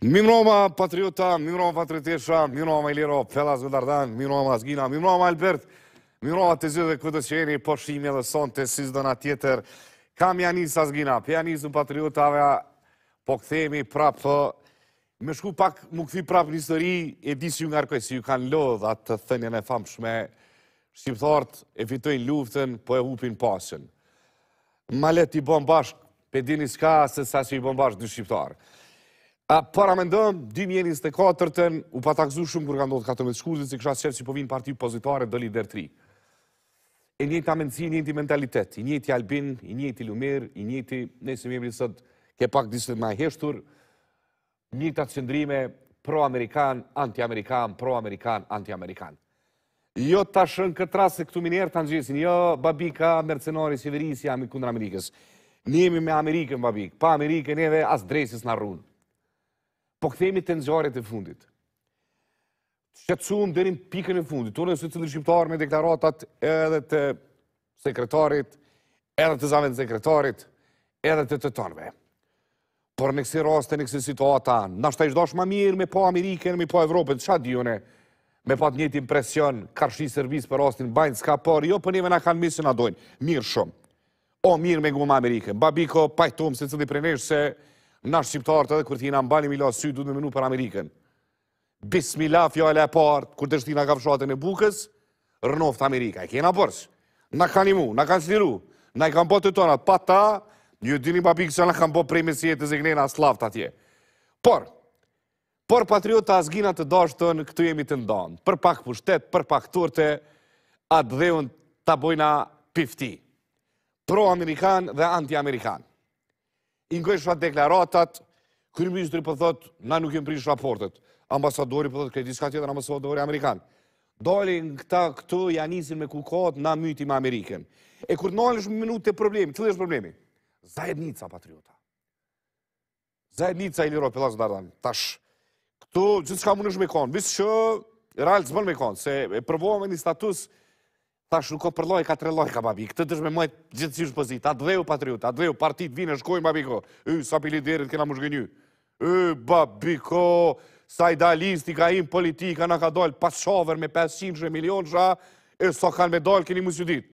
Mimroma Patriota, Mimroma Patriotesha, Mimroma Ilero, Pela Zvendardan, Mimroma Zgina, Mimroma Albert, Mimroma të zyve këtës që jeni, po shimi edhe të si zdo tjetër, kam janis a Zgina, për janis në Patriotave, po këthemi prapë, po, me shku pak më këthi prapë një sëri, e disi ju nga rkoj, si ju kanë lodhë atë të thënjën e famë shme, e fitojnë luftën, po e hupin pasën. Malet i bombash pe dini s'ka se sa që i bombashk në shqipëtarë. Para me ndëmë, 2024-ën u pa shumë kur ka ndodhë ka të me të shkuzit, si kësha shqef që povinë partiju pozitare dhe lider 3. E njëti amenci, njëti mentalitet, i njëti albin, i njëti lumir, i njëti, nëjë se më sëtë ke pak disë të heshtur, njëta të qëndrime pro-amerikan, anti-amerikan, pro-amerikan, anti-amerikan. Jo të shënë këtë rasë këtu minerë të nëgjesin, jo babika, mercenari, siverisi, jam i kundra Amerikës. Njemi me Amerikën, babik, pa Amerikën e dhe as dresis në rrunë po këthemi të nëzjarët e fundit. Shqetsum dërin pikën e fundit, të nësë të lëshqiptar me deklaratat edhe të sekretarit, edhe të zamen sekretarit, edhe të të tërve. Por në kësi rast në kësi situata, nështë a i shdosh ma mirë me po Amerikën, me po Evropën, qa dione, me pat njët impresion, karshi servis për rastin, bajnë s'ka por, jo për njëve në kanë misë në dojnë, mirë shumë. O, mirë me gumë Amerikën, babiko, pajtumë, se cëli prenesh se nash shqiptarët edhe kur ti na mbani mila sy duhet me menu për Amerikën. Bismillah fjala e parë kur dështi na kafshatën e bukës, rënoft Amerika. e kena bors. Na kanë mu, na kanë Na i kanë botë tona pa ta, ju dini mbapi që na kanë botë premë se të zgjenin as atje. Por por patriota asgina të dashën këtu jemi të ndonë, Për pak pushtet, për pak turte atë dheun ta bojna pifti. Pro-Amerikan dhe anti-Amerikan. Ingojnë shumë deklaratat, kërë ministri pëthot, po na nuk jenë prish raportet. Ambasadori pëthot, po kredi s'ka tjetër, ambasadori Amerikan. Dolin këta këtë janisin me ku na myti me Ameriken. E kur në alësh minut të problemi, dhe është problemi? Zajet patriota. Zajet një ca i liro, pëllas dardan, tash. Këtu, gjithë shka më nëshme konë, visë që, e rralë të zbën me konë, se e përvojnë me një status, Tash nuk ka për lojka, tre lojka, babi. Këtë të shme mojtë gjithësysh pëzit. A dheu patriot, a dheu partit, vine, shkojnë, babi, ko. Ü, sa pili derit, kena më shgënyu. Ü, babi, ko, sa i dalisti ka im politika, na ka dojlë pas shover me 500 milion e sa kanë me dojlë, keni më sjudit.